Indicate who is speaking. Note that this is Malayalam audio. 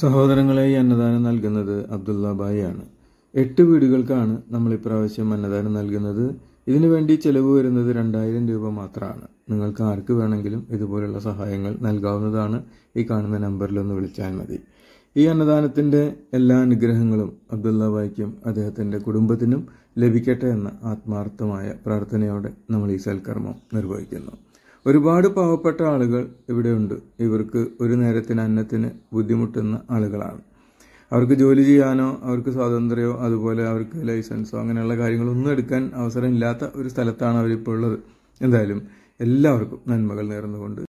Speaker 1: സഹോദരങ്ങളെ ഈ അന്നദാനം നൽകുന്നത് അബ്ദുല്ലാബായിയാണ് എട്ട് വീടുകൾക്കാണ് നമ്മൾ ഇപ്രാവശ്യം അന്നദാനം നൽകുന്നത് ഇതിനു വേണ്ടി ചെലവ് വരുന്നത് രണ്ടായിരം രൂപ മാത്രമാണ് നിങ്ങൾക്ക് ആർക്ക് വേണമെങ്കിലും ഇതുപോലുള്ള സഹായങ്ങൾ നൽകാവുന്നതാണ് ഈ കാണുന്ന നമ്പറിലൊന്ന് വിളിച്ചാൽ മതി ഈ അന്നദാനത്തിൻ്റെ എല്ലാ അനുഗ്രഹങ്ങളും അബ്ദുല്ലാബായിക്കും അദ്ദേഹത്തിൻ്റെ കുടുംബത്തിനും ലഭിക്കട്ടെ എന്ന ആത്മാർത്ഥമായ പ്രാർത്ഥനയോടെ നമ്മൾ ഈ സൽക്കർമ്മം നിർവഹിക്കുന്നു ഒരുപാട് പാവപ്പെട്ട ആളുകൾ ഇവിടെയുണ്ട് ഇവർക്ക് ഒരു നേരത്തിന് അന്നത്തിന് ബുദ്ധിമുട്ടുന്ന ആളുകളാണ് അവർക്ക് ജോലി ചെയ്യാനോ അവർക്ക് സ്വാതന്ത്ര്യമോ അതുപോലെ അവർക്ക് ലൈസൻസോ അങ്ങനെയുള്ള കാര്യങ്ങളൊന്നും എടുക്കാൻ അവസരമില്ലാത്ത ഒരു സ്ഥലത്താണ് അവരിപ്പോൾ ഉള്ളത് എന്തായാലും എല്ലാവർക്കും നന്മകൾ നേർന്നുകൊണ്ട്